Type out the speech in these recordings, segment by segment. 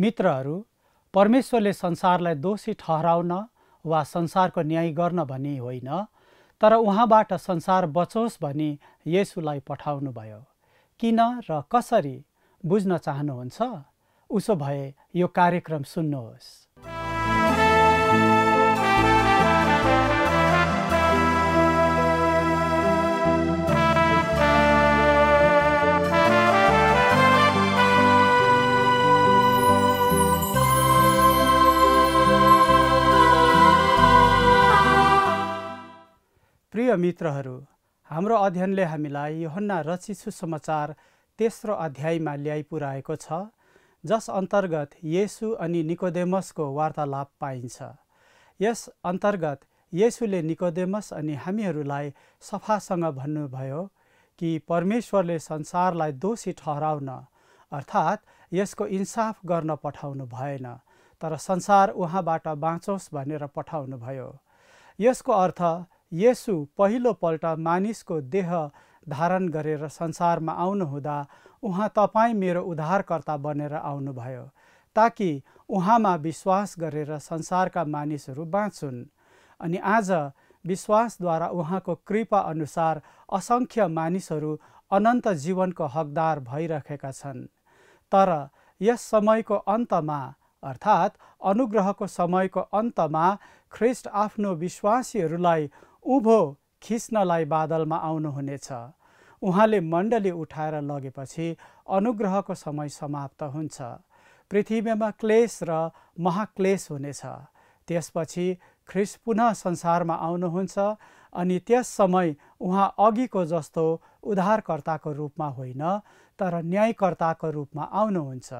मित्रहरू परमेश्वरले संसारलाई दोषी ठहराउन वा संसारको न्याय गर्न भनी होइन तर उहाँबाट संसार बचोस् भनी येसुलाई पठाउनुभयो किन र कसरी बुझ्न चाहनुहुन्छ उसो भए यो कार्यक्रम सुन्नुहोस् प्रिय मित्रहरू हाम्रो अध्ययनले हामीलाई योहन्ना रचित सुसमाचार तेस्रो अध्यायमा ल्याइ पुऱ्याएको छ जस अन्तर्गत येसु अनि निकोदेमसको वार्तालाप पाइन्छ यस अन्तर्गत येसुले निकोदेमस अनि हामीहरूलाई सफासँग भन्नुभयो कि परमेश्वरले संसारलाई दोषी ठहराउन अर्थात् यसको इन्साफ गर्न पठाउनु भएन तर संसार उहाँबाट बाँचोस् भनेर पठाउनुभयो यसको अर्थ यसु पहिलोपल्ट मानिसको देह धारण गरेर संसारमा आउनुहुँदा उहाँ तपाईँ मेरो उद्धारकर्ता बनेर आउनुभयो ताकि उहाँमा विश्वास गरेर संसारका मानिसहरू बाँच्छुन् अनि आज विश्वासद्वारा उहाँको कृपा अनुसार असङ्ख्य मानिसहरू अनन्त जीवनको हकदार भइरहेका छन् तर यस समयको अन्तमा अर्थात् अनुग्रहको समयको अन्तमा ख्रिस्ट आफ्नो विश्वासीहरूलाई उभो खिच्नलाई बादलमा आउनुहुनेछ उहाँले मण्डली उठाएर लगेपछि अनुग्रहको समय समाप्त हुन्छ पृथ्वीमा क्लेश र महाक्लेश हुनेछ त्यसपछि ख्रिस पुनः संसारमा आउनुहुन्छ अनि त्यस समय उहाँ अघिको जस्तो उद्धारकर्ताको रूपमा होइन तर न्यायकर्ताको रूपमा आउनुहुन्छ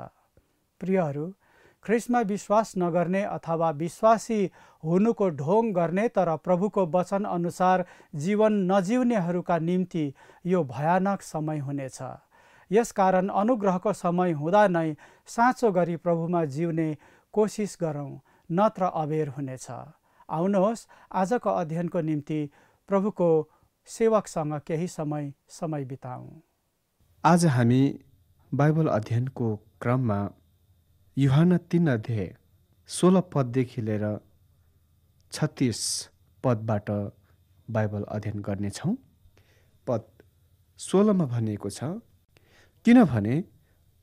प्रियहरू ख्रिस्टमा विश्वास नगर्ने अथवा विश्वासी हुनुको ढोङ गर्ने तर प्रभुको वचन अनुसार जीवन नजिउनेहरूका निम्ति यो भयानक समय हुनेछ यसकारण अनुग्रहको समय हुँदा नै साँचो गरी प्रभुमा जिउने कोसिस गरौँ नत्र अबेर हुनेछ आउनुहोस् आजको अध्ययनको निम्ति प्रभुको सेवकसँग केही समय समय बिताउँ आज हामी बाइबल अध्ययनको क्रममा युहान तिन अध्याय सोह्र पददेखि लिएर छत्तिस पदबाट बाइबल अध्ययन गर्नेछौँ पद सोह्रमा भनिएको छ किनभने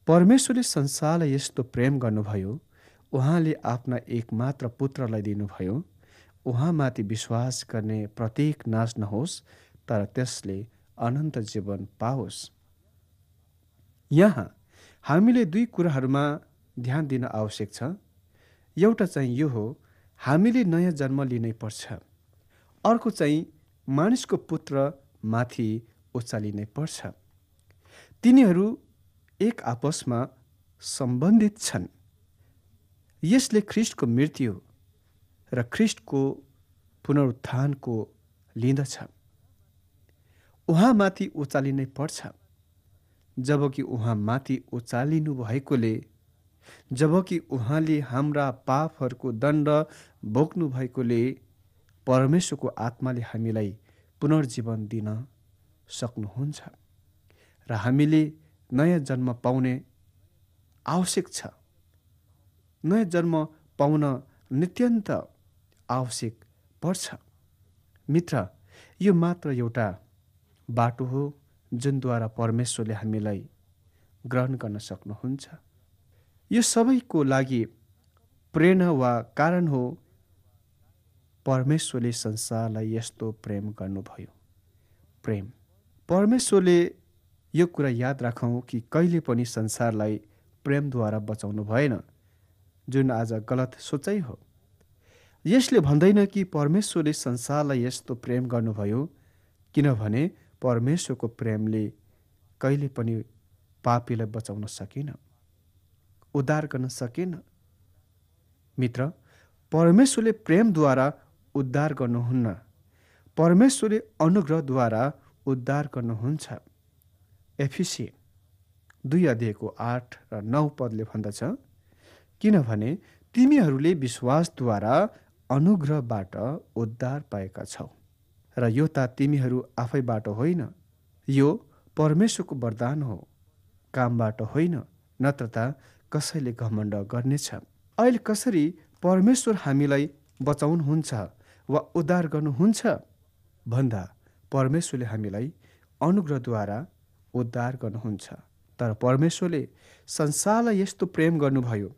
परमेश्वरले संसारलाई यस्तो प्रेम गर्नुभयो उहाँले आफ्ना एकमात्र पुत्रलाई दिनुभयो उहाँमाथि विश्वास गर्ने प्रत्येक नाश नहोस् तर त्यसले अनन्त जीवन पाओस् यहाँ हामीले दुई कुराहरूमा ध्यान दिन आवश्यक छ एउटा चाहिँ यो हो हामीले नयाँ जन्म लिनै पर्छ अर्को चाहिँ मानिसको पुत्र माथि उचालिनै पर्छ तिनीहरू एक आपसमा सम्बन्धित छन् यसले ख्रिस्टको मृत्यु र ख्रिस्टको पुनरुत्थानको लिँदछ उहाँमाथि उचालिनै पर्छ जबकि उहाँ माथि उचालिनु भएकोले जबकि उहाँले हाम्रा पापहरूको दण्ड भोग्नु भएकोले परमेश्वरको आत्माले हामीलाई पुनर्जीवन दिन सक्नुहुन्छ र हामीले नयाँ जन्म पाउने आवश्यक छ नयाँ जन्म पाउन नित्यन्त आवश्यक पर्छ मित्र यो मात्र एउटा बाटो हो जुनद्वारा परमेश्वरले हामीलाई ग्रहण गर्न सक्नुहुन्छ यो सबैको लागि प्रेरणा वा कारण हो परमेश्वरले संसारलाई यस्तो प्रेम गर्नुभयो प्रेम परमेश्वरले यो कुरा याद राखौँ कि कहिले पनि संसारलाई प्रेमद्वारा बचाउनु भएन जुन आज गलत सोचाइ हो यसले भन्दैन कि परमेश्वरले संसारलाई यस्तो प्रेम गर्नुभयो किनभने परमेश्वरको प्रेमले कहिले पनि पापीलाई बचाउन सकेन उद्धार गर्न सकेन मित्र परमेश्वरले प्रेमद्वारा उद्धार गर्नुहुन्न परमेश्वरले अनुग्रहद्वारा उद्धार गर्नुहुन्छ एफिसी दुई अध्यायको आठ र नौ पदले भन्दछ किनभने तिमीहरूले विश्वासद्वारा अनुग्रहबाट उद्धार पाएका छौ र यो त तिमीहरू आफैबाट होइन यो परमेश्वरको वरदान हो कामबाट होइन नत्र त कसैले घमण्ड गर्नेछ अहिले कसरी परमेश्वर हामीलाई बचाउनुहुन्छ वा उद्धार गर्नुहुन्छ भन्दा परमेश्वरले हामीलाई अनुग्रहद्वारा उद्धार गर्नुहुन्छ तर परमेश्वरले संसारलाई यस्तो प्रेम गर्नुभयो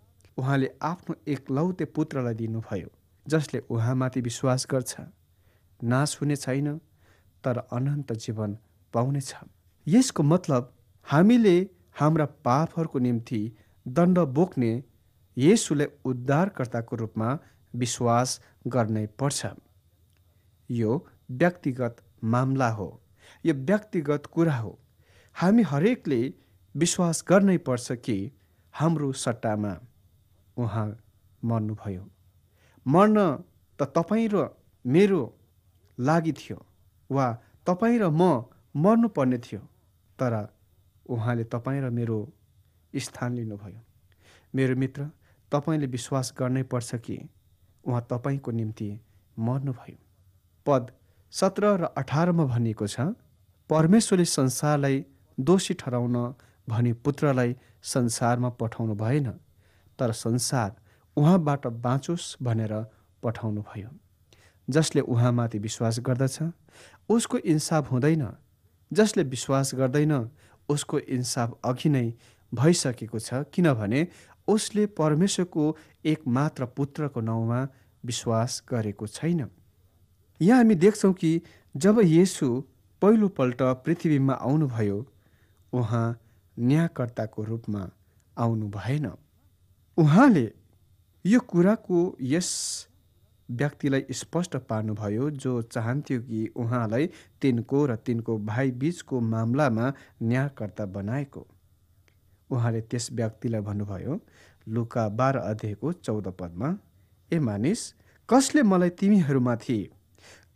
उहाँले आफ्नो एकलौते पुत्रलाई दिनुभयो जसले उहाँमाथि विश्वास गर्छ नाश हुने छैन तर अनन्त जीवन पाउनेछ यसको मतलब हामीले हाम्रा पापहरूको निम्ति दण्ड बोक्ने येसुलाई उद्धारकर्ताको रूपमा विश्वास गर्नै पर्छ यो व्यक्तिगत मामला हो यो व्यक्तिगत कुरा हो हामी हरेकले विश्वास गर्नै पर्छ कि हाम्रो सट्टामा उहाँ मर्नुभयो मर्न त तपाईँ र मेरो लागि थियो वा तपाईँ र म मर्नुपर्ने थियो तर उहाँले तपाईँ र मेरो स्थान लिनुभयो मेरो मित्र तपाईँले विश्वास गर्नै पर्छ कि उहाँ तपाईँको निम्ति मर्नुभयो पद सत्र र अठारमा भनिएको छ परमेश्वरले संसारलाई दोषी ठहराउन भने पुत्रलाई संसारमा पठाउनु भएन तर संसार उहाँबाट बाँचोस् भनेर पठाउनु भयो जसले उहाँमाथि विश्वास गर्दछ उसको इन्साफ हुँदैन जसले विश्वास गर्दैन उसको इन्साफ अघि नै भइसकेको छ किनभने उसले परमेश्वरको एक मात्र पुत्रको नाउँमा विश्वास गरेको छैन यहाँ हामी देख्छौँ कि जब येसु पहिलोपल्ट पृथ्वीमा आउनुभयो उहाँ न्यायकर्ताको रूपमा आउनु भएन उहाँले यो कुराको यस व्यक्तिलाई स्पष्ट पार्नुभयो जो चाहन्थ्यो कि उहाँलाई तिनको र तिनको भाइ मामलामा न्यायकर्ता बनाएको उहाँले त्यस व्यक्तिलाई भन्नुभयो लुका बाह्र अध्ययको चौध पदमा ए मानिस कसले मलाई तिमीहरूमाथि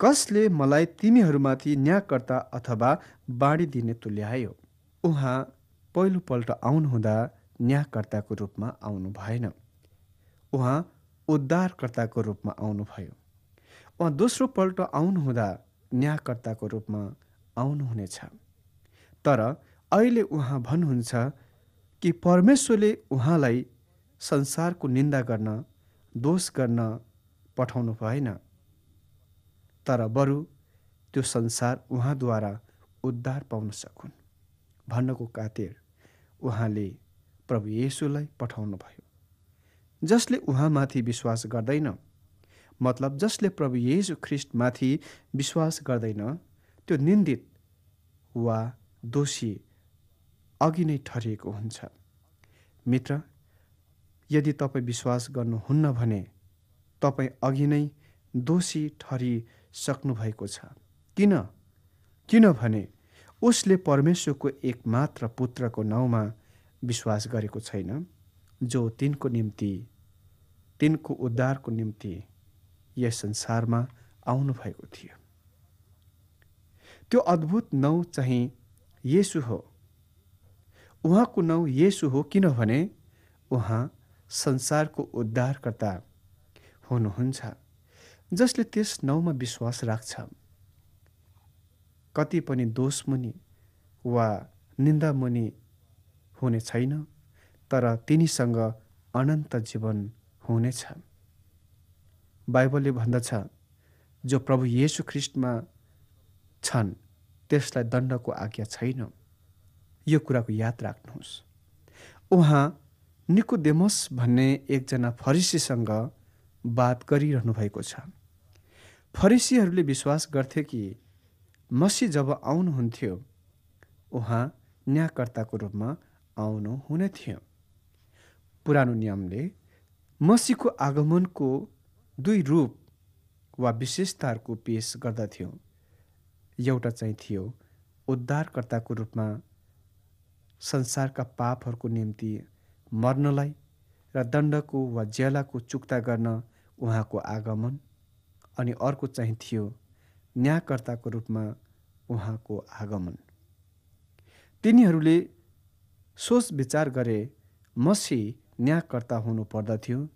कसले मलाई तिमीहरूमाथि न्यायकर्ता अथवा बाँडी दिने तुल्यायो उहाँ पहिलोपल्ट आउनुहुँदा न्यायकर्ताको रूपमा आउनु भएन उहाँ उद्धारकर्ताको रूपमा आउनुभयो उहाँ दोस्रो पल्ट आउनुहुँदा न्यायकर्ताको रूपमा आउनुहुनेछ तर अहिले उहाँ भन्नुहुन्छ कि परमेश्वरले उहाँलाई संसारको निन्दा गर्न दोष गर्न पठाउनु भएन तर बरु त्यो संसार उहाँद्वारा उद्धार पाउन सकुन् भन्नको कातिर उहाँले प्रभु येसुलाई पठाउनुभयो जसले उहाँमाथि विश्वास गर्दैन मतलब जसले प्रभु येसु ख्रिस्टमाथि विश्वास गर्दैन त्यो निन्दित वा दोषी अघि नै ठरिएको हुन्छ मित्र यदि तपाईँ विश्वास गर्नुहुन्न भने तपाईँ अघि नै दोषी भएको छ किन किनभने उसले परमेश्वरको एकमात्र पुत्रको नाउँमा विश्वास गरेको छैन जो तिनको निम्ति तिनको उद्धारको निम्ति यस संसारमा आउनुभएको थियो त्यो अद्भुत नौ चाहिँ येसु हो उहाँको नाउँ येसु हो किनभने उहाँ संसारको उद्धारकर्ता हुनुहुन्छ जसले त्यस नाउँमा विश्वास राख्छ कति पनि दोषमुनि वा निन्दामुनि हुने छैन तर तिनीसँग अनन्त जीवन हुनेछ बाइबलले भन्दछ जो प्रभु येसु ख्रिस्टमा छन् त्यसलाई दण्डको आज्ञा छैन यो कुराको याद राख्नुहोस् उहाँ निकुदेमस भन्ने एकजना फरिसीसँग बात गरिरहनु भएको छ फरिसीहरूले विश्वास गर्थे कि मसी जब आउनुहुन्थ्यो उहाँ न्यायकर्ताको रूपमा आउनु हुने थियो पुरानो नियमले मसीको आगमनको दुई रूप वा विशेषताहरूको पेस गर्दथ्यो एउटा चाहिँ थियो उद्धारकर्ताको रूपमा संसारका पापहरूको निम्ति मर्नलाई र दण्डको वा ज्यालाको चुक्ता गर्न उहाँको आगमन अनि अर्को चाहिँ थियो न्यायकर्ताको रूपमा उहाँको आगमन तिनीहरूले सोच विचार गरे मसी न्यायकर्ता हुनुपर्दथ्यो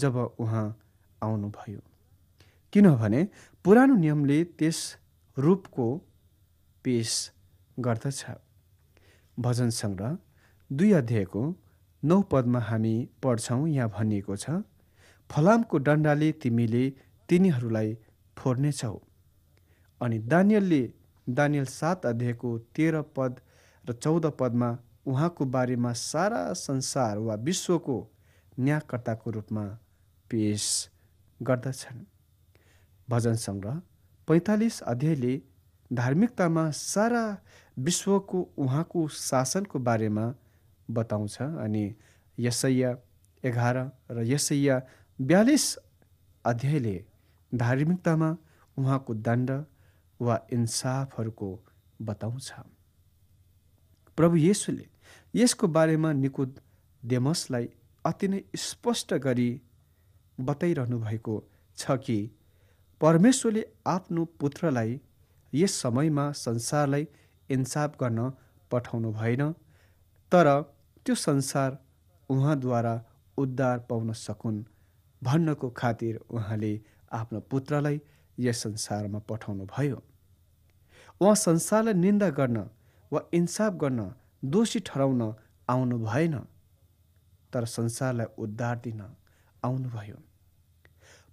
जब उहाँ आउनुभयो किनभने पुरानो नियमले त्यस रूपको पेस गर्दछ भजन सङ्ग्रह दुई अध्यायको नौ पदमा हामी पढ्छौँ यहाँ भनिएको छ फलामको डन्डाले तिमीले तिनीहरूलाई फोड्नेछौ अनि दानियलले दानियल सात अध्यायको तेह्र पद र चौध पदमा उहाँको बारेमा सारा संसार वा विश्वको न्यायकर्ताको रूपमा पेस गर्दछन् भजन सङ्ग्रह पैँतालिस अध्यायले धार्मिकतामा सारा विश्वको उहाँको शासनको बारेमा बताउँछ अनि यसैया एघार र यसैया बयालिस अध्यायले धार्मिकतामा उहाँको दण्ड वा इन्साफहरूको बताउँछ प्रभु येसुले यसको बारेमा निकुद देमसलाई अति नै स्पष्ट गरी बताइरहनु भएको छ कि परमेश्वरले आफ्नो पुत्रलाई यस समयमा संसारलाई इन्साफ गर्न पठाउनु भएन तर त्यो संसार उहाँद्वारा उद्धार पाउन सकुन् भन्नको खातिर उहाँले आफ्नो पुत्रलाई यस संसारमा पठाउनु भयो उहाँ संसारलाई निन्दा गर्न वा इन्साफ गर्न दोषी ठहराउन आउनु भएन तर संसारलाई उद्धार दिन आउनुभयो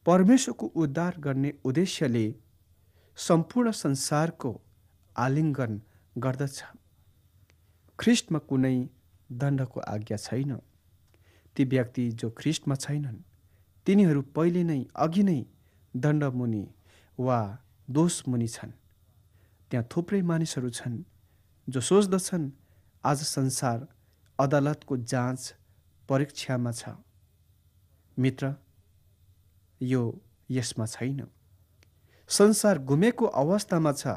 परमेश्वरको उद्धार गर्ने उद्देश्यले सम्पूर्ण संसारको आलिङ्गन गर्दछ ख्रिस्टमा कुनै दण्डको आज्ञा छैन ती व्यक्ति जो ख्रिस्टमा छैनन् तिनीहरू पहिले नै अघि नै दण्डमुनि वा दोषमुनि छन् त्यहाँ थुप्रै मानिसहरू छन् जो सोच्दछन् आज संसार अदालतको जाँच परीक्षामा छ मित्र यो यसमा छैन संसार गुमेको अवस्थामा छ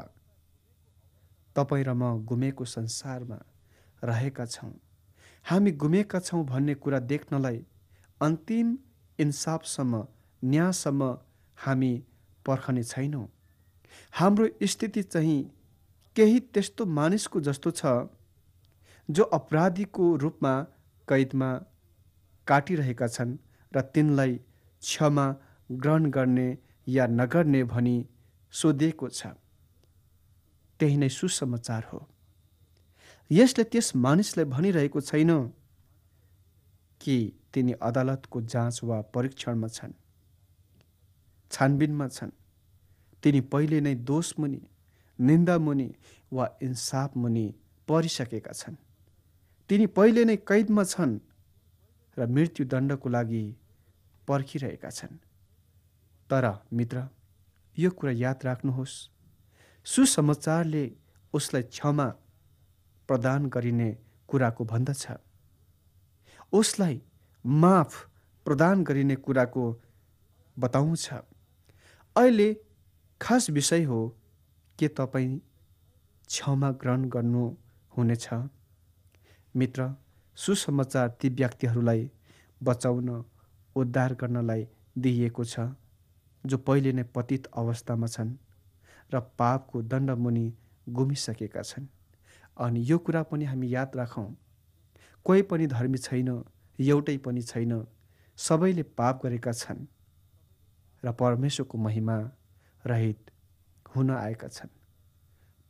तपाईँ र म गुमेको संसारमा रहेका छौँ हामी गुमेका छौँ भन्ने कुरा देख्नलाई अन्तिम इन्साफसम्म न्यायसम्म हामी पर्खने छैनौँ हाम्रो स्थिति चाहिँ केही त्यस्तो मानिसको जस्तो छ जो अपराधीको रूपमा कैदमा काटिरहेका छन् र तिनलाई क्षमा ग्रहण गर्ने या नगर्ने भनी सोधिएको छ त्यही नै सुसमाचार हो यसले त्यस मानिसलाई भनिरहेको छैन कि तिनी अदालतको जाँच वा परीक्षणमा छन् छानबिनमा छन् तिनी पहिले नै दोष दोषमुनि निन्दामुनि वा इन्साफ मुनि परिसकेका छन् तिनी पहिले नै कैदमा छन् र मृत्युदण्डको लागि पर्खिरहेका छन् तर मित्र यो कुरा याद राख्नुहोस् सुसमाचारले उसलाई क्षमा प्रदान गरिने कुराको भन्दछ उसलाई माफ प्रदान गरिने कुराको बताउँछ अहिले खास विषय हो के तपाईँ क्षमा ग्रहण गर्नुहुनेछ मित्र सुसमाचार ती व्यक्तिहरूलाई बचाउन उद्धार गर्नलाई दिइएको छ जो पहिले नै पतित अवस्थामा छन् र पापको दण्डमुनि गुमिसकेका छन् अनि यो कुरा पनि हामी याद राखौँ कोही पनि धर्मी छैन एउटै पनि छैन सबैले पाप गरेका छन् र परमेश्वरको महिमा रहित हुन आएका छन्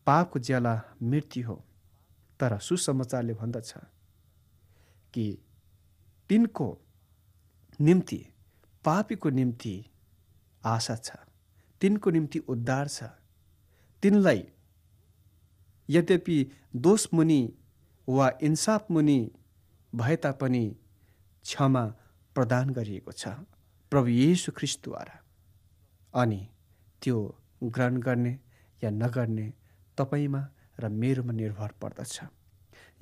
पापको ज्याला मृत्यु हो तर सुसमाचारले भन्दछ कि तिनको निम्ति पापीको निम्ति आशा छ तिनको निम्ति उद्धार छ तिनलाई यद्यपि दोषमुनि वा इन्साफमुनि भए तापनि क्षमा प्रदान गरिएको छ प्रभु येसु ख्रिस्टद्वारा अनि त्यो ग्रहण गर्ने या नगर्ने तपाईँमा र मेरोमा निर्भर पर्दछ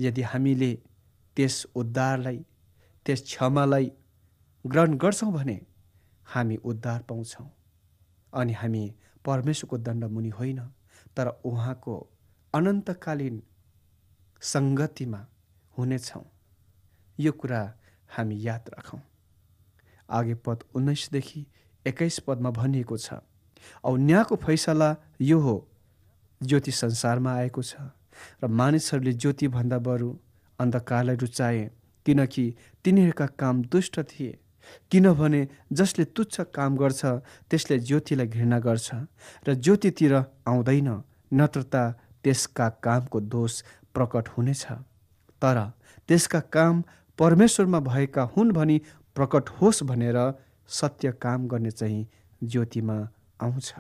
यदि हामीले त्यस उद्धारलाई त्यस क्षमालाई ग्रहण गर्छौँ भने हामी उद्धार पाउँछौँ अनि हामी परमेश्वरको दण्डमुनि होइन तर उहाँको अनन्तकालीन सङ्गतिमा हुनेछौँ यो कुरा हामी याद राखौँ आगे पद उन्नाइसदेखि एक्काइस पदमा भनिएको छ औ न्यायको फैसला यो हो ज्योति संसारमा आएको छ र मानिसहरूले ज्योतिभन्दा बरु अन्धकारलाई रुचाए किनकि तिनीहरूका काम दुष्ट थिए किनभने जसले तुच्छ काम गर्छ त्यसले ज्योतिलाई घृणा गर्छ र ज्योतितिर आउँदैन नत्रता त्यसका कामको दोष प्रकट हुनेछ तर त्यसका काम परमेश्वरमा भएका हुन् भनी प्रकट होस् भनेर सत्य काम गर्ने चाहिँ ज्योतिमा आउँछ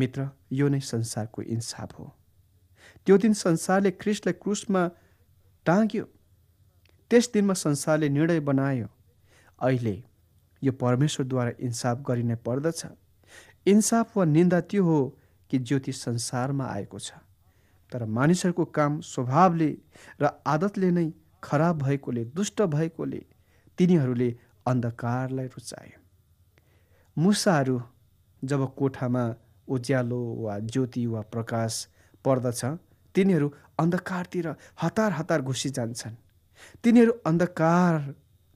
मित्र यो नै संसारको इन्साफ हो त्यो दिन संसारले क्रिस्टलाई क्रुसमा टाँग्यो त्यस दिनमा संसारले निर्णय बनायो अहिले यो परमेश्वरद्वारा इन्साफ गरिनै पर्दछ इन्साफ वा निन्दा त्यो हो कि ज्योति संसारमा आएको छ तर मानिसहरूको काम स्वभावले र आदतले नै खराब भएकोले दुष्ट भएकोले तिनीहरूले अन्धकारलाई रुचाए मुसाहरू जब कोठामा उज्यालो वा ज्योति वा प्रकाश पर्दछ तिनीहरू अन्धकारतिर हतार हतार घुसी जान्छन् तिनीहरू अन्धकार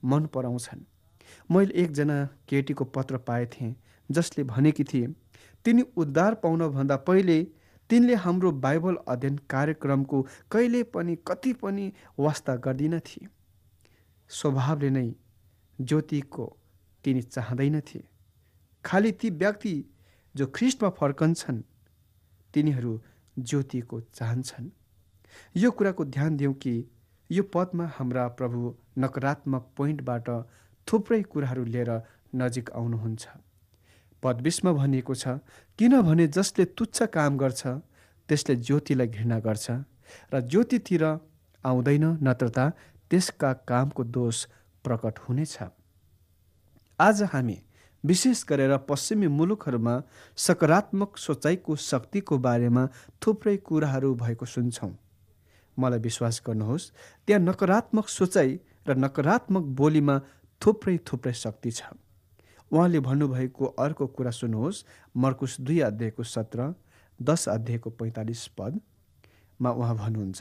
मन पराउँछन् मैले एकजना केटीको पत्र पाए थिएँ जसले भनेकी थिए तिनी उद्धार पाउनभन्दा पहिले तिनले हाम्रो बाइबल अध्ययन कार्यक्रमको कहिले पनि कति पनि वास्ता गर्दिन स्वभावले नै ज्योतिको तिनी चाहँदैन थिए खालि ती व्यक्ति जो ख्रिस्टमा फर्कन्छन् तिनीहरू ज्योतिको चाहन्छन् यो कुराको ध्यान दिउँ कि यो पदमा हाम्रा प्रभु नकारात्मक पोइन्टबाट थुप्रै कुराहरू लिएर नजिक आउनुहुन्छ पद भनिएको छ किनभने जसले तुच्छ काम गर्छ त्यसले ज्योतिलाई घृणा गर्छ र ज्योतितिर आउँदैन नत्रता त्यसका कामको दोष प्रकट हुनेछ आज हामी विशेष गरेर पश्चिमी मुलुकहरूमा सकारात्मक सोचाइको शक्तिको बारेमा थुप्रै कुराहरू भएको सुन्छौँ मलाई विश्वास गर्नुहोस् त्यहाँ नकारात्मक सोचाइ र नकारात्मक बोलीमा थुप्रै थुप्रै शक्ति छ उहाँले भन्नुभएको अर्को कुरा सुन्नुहोस् मर्कुस दुई अध्यायको सत्र दस अध्यायको पैँतालिस पदमा उहाँ भन्नुहुन्छ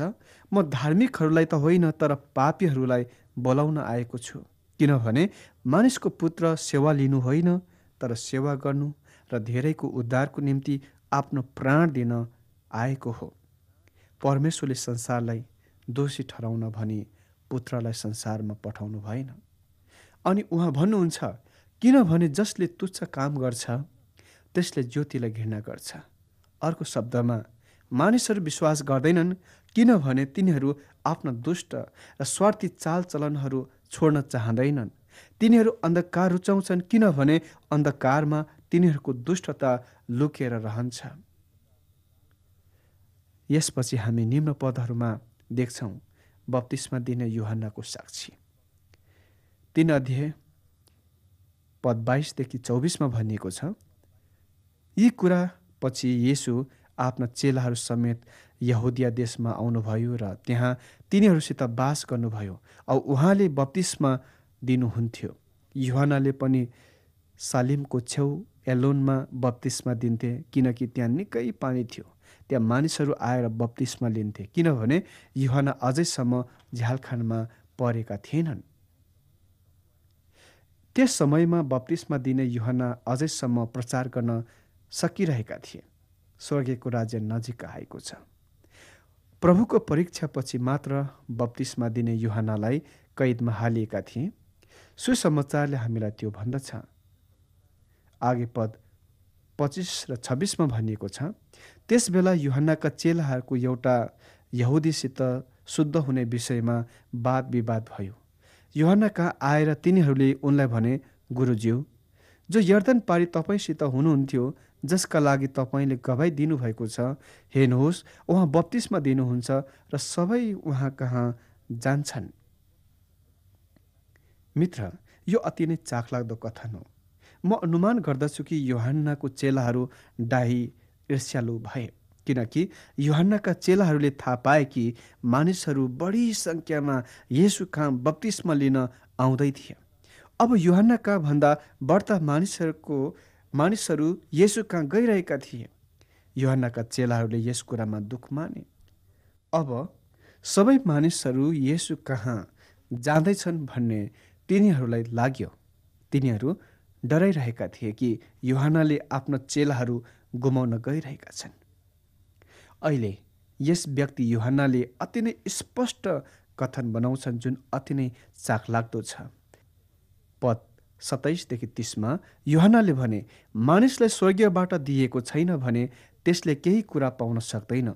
म धार्मिकहरूलाई त होइन तर पापीहरूलाई बोलाउन आएको छु किनभने मानिसको पुत्र सेवा लिनु होइन तर सेवा गर्नु र धेरैको उद्धारको निम्ति आफ्नो प्राण दिन आएको हो परमेश्वरले संसारलाई दोषी ठहराउन भने पुत्रलाई संसारमा पठाउनु भएन अनि उहाँ भन्नुहुन्छ किनभने जसले तुच्छ काम गर्छ त्यसले ज्योतिलाई घृणा गर्छ अर्को शब्दमा मानिसहरू विश्वास गर्दैनन् किनभने तिनीहरू आफ्ना दुष्ट र स्वार्थी चालचलनहरू छोड्न चाहँदैनन् तिनीहरू अन्धकार रुचाउँछन् किनभने अन्धकारमा तिनीहरूको दुष्टता लुकेर रहन्छ यसपछि हामी निम्न पदहरूमा देख्छौँ बत्तिसमा दिने युहन्नाको साक्षी तिन अध्याय पद बाइसदेखि चौबिसमा भनिएको छ यी कुरा पछि येसु आफ्ना चेलाहरू समेत यहुदिया देशमा आउनुभयो र त्यहाँ तिनीहरूसित बास गर्नुभयो औ उहाँले बत्तिसमा दिनुहुन्थ्यो युहानाले पनि सालिमको छेउ एलोनमा बत्तिसमा दिन्थे किनकि त्यहाँ निकै पानी थियो त्यहाँ मानिसहरू आएर बप्तिस्मा लिन्थे किनभने युहना अझैसम्म झ्यालखानमा परेका थिएनन् त्यस समयमा बप्तिस्मा दिने युहना अझैसम्म प्रचार गर्न सकिरहेका थिए स्वर्गीयको राज्य नजिक आएको छ प्रभुको परीक्षापछि मात्र बप्तिस्मा दिने युहनालाई कैदमा हालिएका थिए सुसमाचारले हामीलाई त्यो भन्दछ आगे पद पच्चिस र छब्बिसमा भनिएको छ त्यस बेला युहन्नाका चेलाहरूको एउटा यहुदीसित शुद्ध हुने विषयमा वाद विवाद भयो युहन्नाका आएर तिनीहरूले उनलाई भने गुरुज्यू जो यर्दन पारी तपाईँसित हुनुहुन्थ्यो जसका लागि तपाईँले गवाई दिनुभएको छ हेर्नुहोस् उहाँ बत्तिसमा दिनुहुन्छ र सबै उहाँ कहाँ जान्छन् मित्र यो अति नै चाखलाग्दो कथन हो म अनुमान गर्दछु कि युहान्नाको चेलाहरू डाही ईर्ष्यालु भए किनकि युहान्नाका चेलाहरूले थाहा पाए कि मानिसहरू बढी सङ्ख्यामा यसु काम बत्तिसमा लिन आउँदै थिए अब योहान्ना कहाँ भन्दा बढ्ता मानिसहरूको मानिसहरू यसु कहाँ गइरहेका थिए युहान्नाका चेलाहरूले यस कुरामा दुःख माने अब सबै मानिसहरू यसु कहाँ जाँदैछन् भन्ने तिनीहरूलाई लाग्यो तिनीहरू डराइरहेका थिए कि युहानले आफ्नो चेलाहरू गुमाउन गइरहेका छन् अहिले यस व्यक्ति युहानले अति नै स्पष्ट कथन बनाउँछन् जुन अति नै चाखलाग्दो छ पद सत्ताइसदेखि तिसमा युहानले भने मानिसलाई स्वर्गीयबाट दिएको छैन भने त्यसले केही कुरा पाउन सक्दैन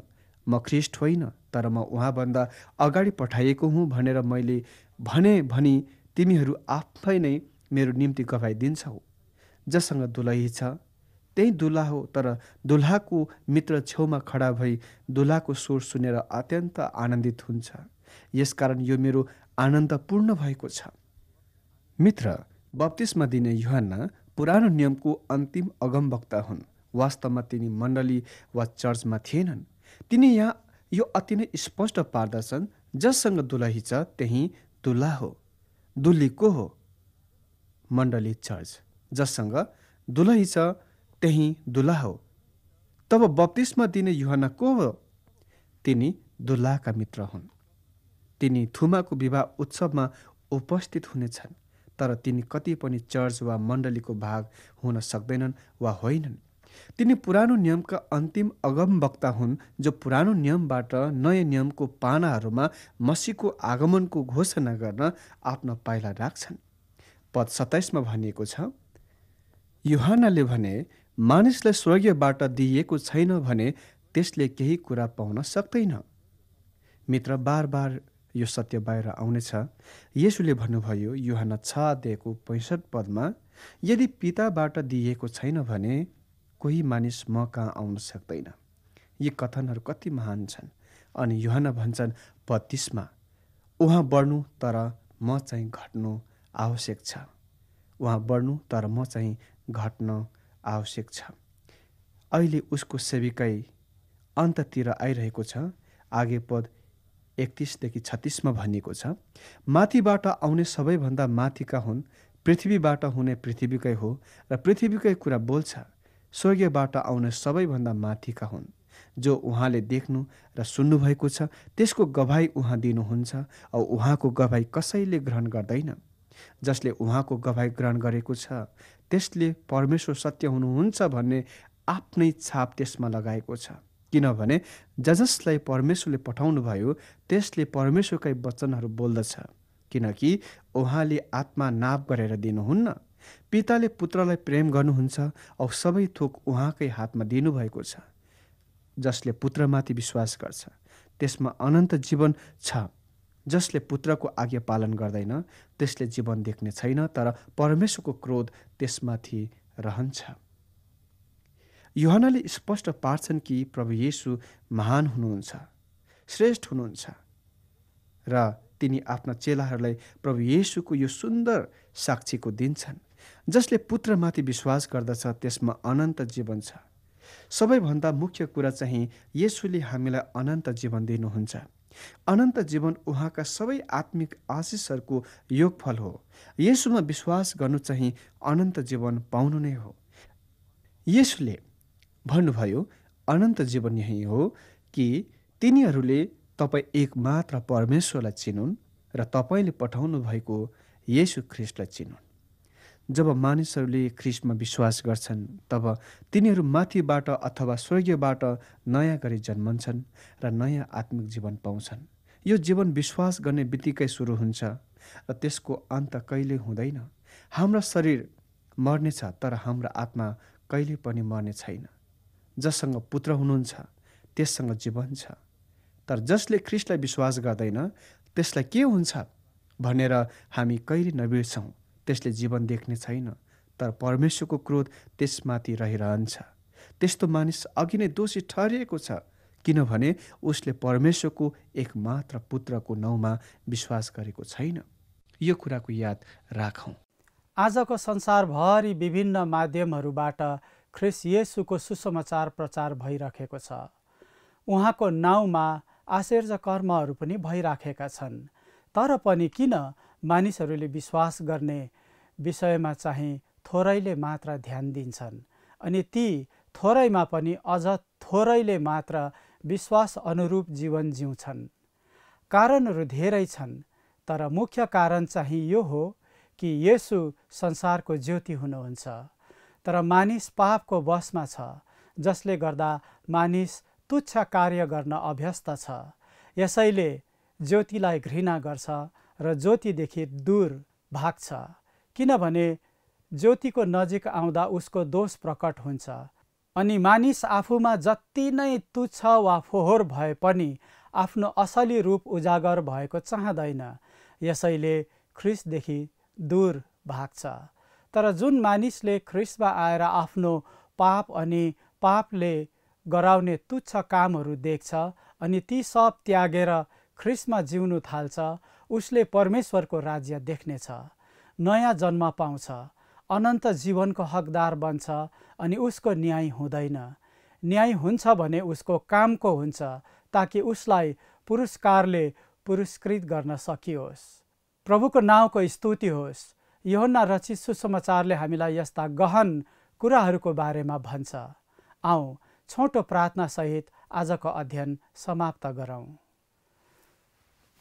म ख्रिस्ट होइन तर म उहाँभन्दा अगाडि पठाइएको हुँ भनेर मैले भने भनी तिमीहरू आफै नै मेरो निम्ति गफाइदिन्छौ जससँग दुलही छ त्यही दुल्हा हो तर दुल्हाको मित्र छेउमा खडा भई दुल्हाको स्वर सुनेर अत्यन्त आनन्दित हुन्छ यसकारण यो मेरो आनन्दपूर्ण भएको छ मित्र बप्तिस्मा दिने युहन्ना पुरानो नियमको अन्तिम अगमवक्ता हुन् वास्तवमा तिनी मण्डली वा चर्चमा थिएनन् तिनी यहाँ यो अति नै स्पष्ट पार्दछन् जससँग दुलही छ त्यही दुल्हा हो दुल्ली को हो मण्डली चर्च जससँग दुलही छ त्यही दुलहा हो तब बत्तिसमा दिने युहना को हो तिनी दुल्हाका मित्र हुन् तिनी थुमाको विवाह उत्सवमा उपस्थित हुनेछन् तर तिनी कति पनि चर्च वा मण्डलीको भाग हुन सक्दैनन् वा होइनन् तिनी पुरानो नियमका अन्तिम अगमवक्ता हुन् जो पुरानो नियमबाट नयाँ नियमको पानाहरूमा मसीको आगमनको घोषणा गर्न आफ्नो पाइला राख्छन् पद सत्ताइसमा भनिएको छ युहानले भने मानिसलाई स्वर्गीयबाट दिइएको छैन भने त्यसले केही कुरा पाउन सक्दैन मित्र बार बार यो सत्य बाहिर आउनेछ यसुले भन्नुभयो युहान छ दिएको पैँसठ पदमा यदि पिताबाट दिइएको छैन भने कोही मानिस म कहाँ आउन सक्दैन यी कथनहरू कति महान छन् अनि युहान भन्छन् बत्तिसमा उहाँ बढ्नु तर म चाहिँ घट्नु आवश्यक छ उहाँ बढ्नु तर म चाहिँ घट्न आवश्यक छ अहिले उसको सेविकाई अन्ततिर आइरहेको छ आगे पद एकतिसदेखि छत्तिसमा भनिएको छ माथिबाट आउने सबैभन्दा माथिका हुन् पृथ्वीबाट हुने पृथ्वीकै हो र पृथ्वीकै कुरा बोल्छ स्वर्गीयबाट आउने सबैभन्दा माथिका हुन् जो उहाँले देख्नु र सुन्नुभएको छ त्यसको गवाई उहाँ दिनुहुन्छ औ उहाँको गवाई कसैले ग्रहण गर्दैन जसले उहाँको गवाई ग्रहण गरेको छ त्यसले परमेश्वर सत्य हुनुहुन्छ भन्ने आफ्नै छाप त्यसमा लगाएको छ किनभने ज जसलाई परमेश्वरले पठाउनुभयो त्यसले परमेश्वरकै वचनहरू बोल्दछ किनकि उहाँले आत्मा नाप गरेर दिनुहुन्न पिताले पुत्रलाई प्रेम गर्नुहुन्छ औ सबै थोक उहाँकै हातमा दिनुभएको छ जसले पुत्रमाथि विश्वास गर्छ त्यसमा अनन्त जीवन छ जसले पुत्रको आज्ञा पालन गर्दैन त्यसले जीवन देख्ने छैन तर परमेश्वरको क्रोध त्यसमाथि रहन्छ योहनाले स्पष्ट पार्छन् कि प्रभु येसु महान हुनुहुन्छ श्रेष्ठ हुनुहुन्छ र तिनी आफ्ना चेलाहरूलाई प्रभु येसुको यो सुन्दर साक्षीको दिन्छन् जसले पुत्रमाथि विश्वास गर्दछ त्यसमा अनन्त जीवन छ सबैभन्दा मुख्य कुरा चाहिँ येसुले हामीलाई अनन्त जीवन दिनुहुन्छ अनन्त जीवन उहाँका सबै आत्मिक आशिषहरूको योगफल हो यसुमा विश्वास गर्नु चाहिँ अनन्त जीवन पाउनु नै हो यसुले भन्नुभयो अनन्त जीवन यही हो कि तिनीहरूले तपाईँ एकमात्र परमेश्वरलाई चिनुन् र तपाईँले पठाउनु भएको येसु ख्रिस्टलाई चिनुन् जब मानिसहरूले ख्रिस्टमा विश्वास गर्छन् तब तिनीहरू माथिबाट अथवा स्वर्गीयबाट नयाँ गरी जन्मन्छन् र नयाँ आत्मिक जीवन पाउँछन् यो जीवन विश्वास गर्ने बित्तिकै सुरु हुन्छ र त्यसको अन्त कहिले हुँदैन हाम्रो शरीर मर्नेछ तर हाम्रो आत्मा कहिले पनि मर्ने छैन जससँग पुत्र हुनुहुन्छ त्यससँग जीवन छ तर जसले ख्रिस्टलाई विश्वास गर्दैन त्यसलाई के हुन्छ भनेर हामी कहिले नबिर्छौँ त्यसले जीवन देख्ने छैन तर परमेश्वरको क्रोध त्यसमाथि रहिरहन्छ त्यस्तो मानिस अघि नै दोषी ठहरिएको छ किनभने उसले परमेश्वरको एकमात्र पुत्रको नाउँमा विश्वास गरेको छैन यो कुराको याद राखौँ आजको संसारभरि विभिन्न माध्यमहरूबाट ख्रिस येसुको सुसमाचार प्रचार भइराखेको छ उहाँको नाउँमा आश्चर्य कर्महरू पनि भइराखेका छन् तर पनि किन मानिसहरूले विश्वास गर्ने विषयमा चाहिँ थोरैले मात्र ध्यान दिन्छन् अनि ती थोरैमा पनि अझ थोरैले मात्र विश्वास अनुरूप जीवन जिउँछन् कारणहरू धेरै छन् तर मुख्य कारण चाहिँ यो हो कि यसु संसारको ज्योति हुनुहुन्छ तर मानिस पापको वशमा छ जसले गर्दा मानिस तुच्छ कार्य गर्न अभ्यस्त छ यसैले ज्योतिलाई घृणा गर्छ र ज्योतिदेखि दूर भाग्छ किनभने ज्योतिको नजिक आउँदा उसको दोष प्रकट हुन्छ अनि मानिस आफूमा जति नै तुच्छ वा फोहोर भए पनि आफ्नो असली रूप उजागर भएको चाहँदैन यसैले ख्रिसदेखि दूर भाग्छ तर जुन मानिसले ख्रिसमा आएर आफ्नो पाप अनि पापले गराउने तुच्छ कामहरू देख्छ अनि ती सब त्यागेर ख्रिसमा जिउनु थाल्छ उसले परमेश्वरको राज्य देख्नेछ नयाँ जन्म पाउँछ अनन्त जीवनको हकदार बन्छ अनि उसको न्याय हुँदैन न्याय हुन्छ भने उसको कामको हुन्छ ताकि उसलाई पुरस्कारले पुरस्कृत गर्न सकियोस् प्रभुको नाउँको स्तुति होस् योहन्ना रचित सुसमाचारले हामीलाई यस्ता गहन कुराहरूको बारेमा भन्छ आऊ छोटो प्रार्थनासहित आजको अध्ययन समाप्त गरौँ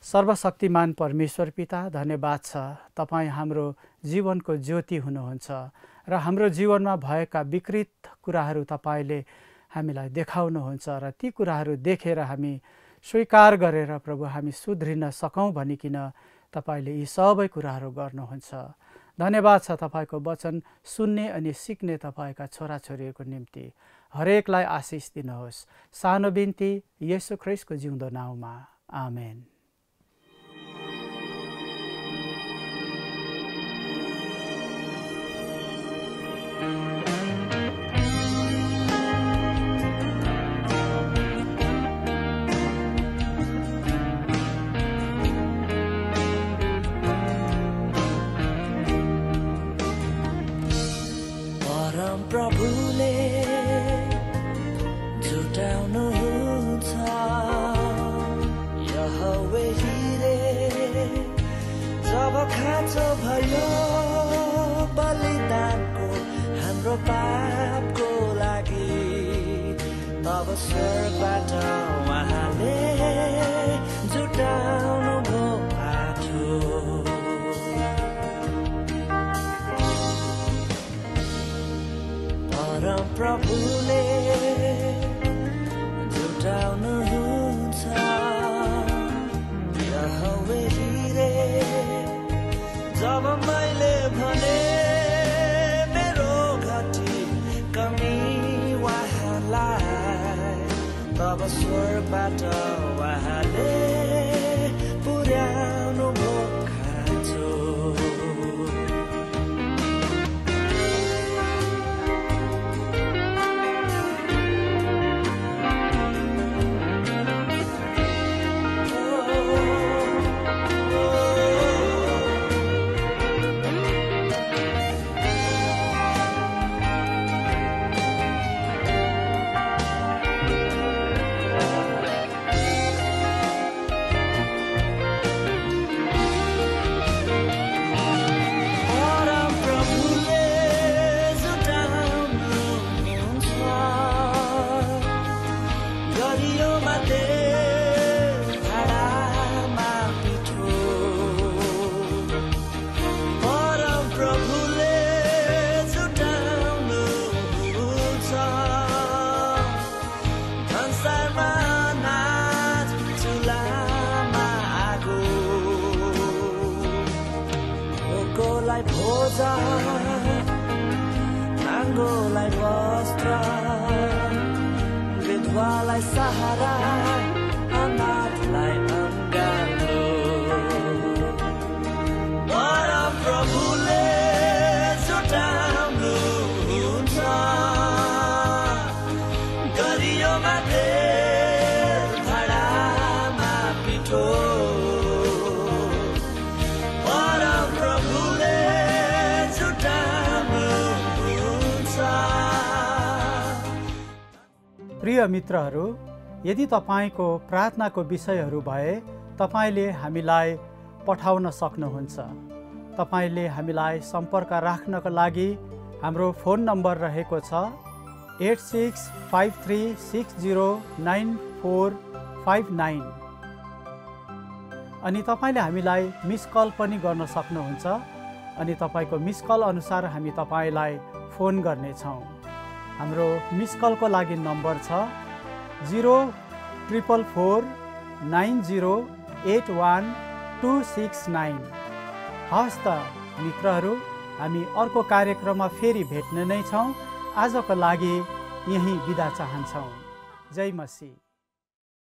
सर्वशक्तिमान परमेश्वर पिता धन्यवाद छ तपाईँ हाम्रो जीवनको ज्योति हुनुहुन्छ र हाम्रो जीवनमा भएका विकृत कुराहरू तपाईँले हामीलाई देखाउनुहुन्छ र ती कुराहरू देखेर हामी स्वीकार गरेर प्रभु हामी सुध्रिन सकौँ भनिकन तपाईँले यी सबै कुराहरू गर्नुहुन्छ धन्यवाद छ तपाईँको वचन सुन्ने अनि सिक्ने तपाईँका छोराछोरीहरूको निम्ति हरेकलाई आशिष दिनुहोस् सानो बिन्ती यसो ख्रिसको जिउँदो नाउँमा आमेन Bye. Sir Battle प्रिय मित्रहरू यदि तपाईँको प्रार्थनाको विषयहरू भए तपाईँले हामीलाई पठाउन सक्नुहुन्छ तपाईँले हामीलाई सम्पर्क राख्नको लागि हाम्रो फोन नम्बर रहेको छ eight six five three six zero nine four five nine अनि तपाईँले हामीलाई मिस कल पनि गर्न सक्नुहुन्छ अनि तपाईँको मिस कल अनुसार हामी तपाईँलाई फोन गर्नेछौँ हाम्रो मिस कलको लागि नम्बर छ zero triple four nine zero eight one two six nine हस् त मित्रहरू हामी अर्को कार्यक्रममा फेरि भेट्ने नै छौँ आजको लागि यहीँ बिदा चाहन्छौँ जय मसी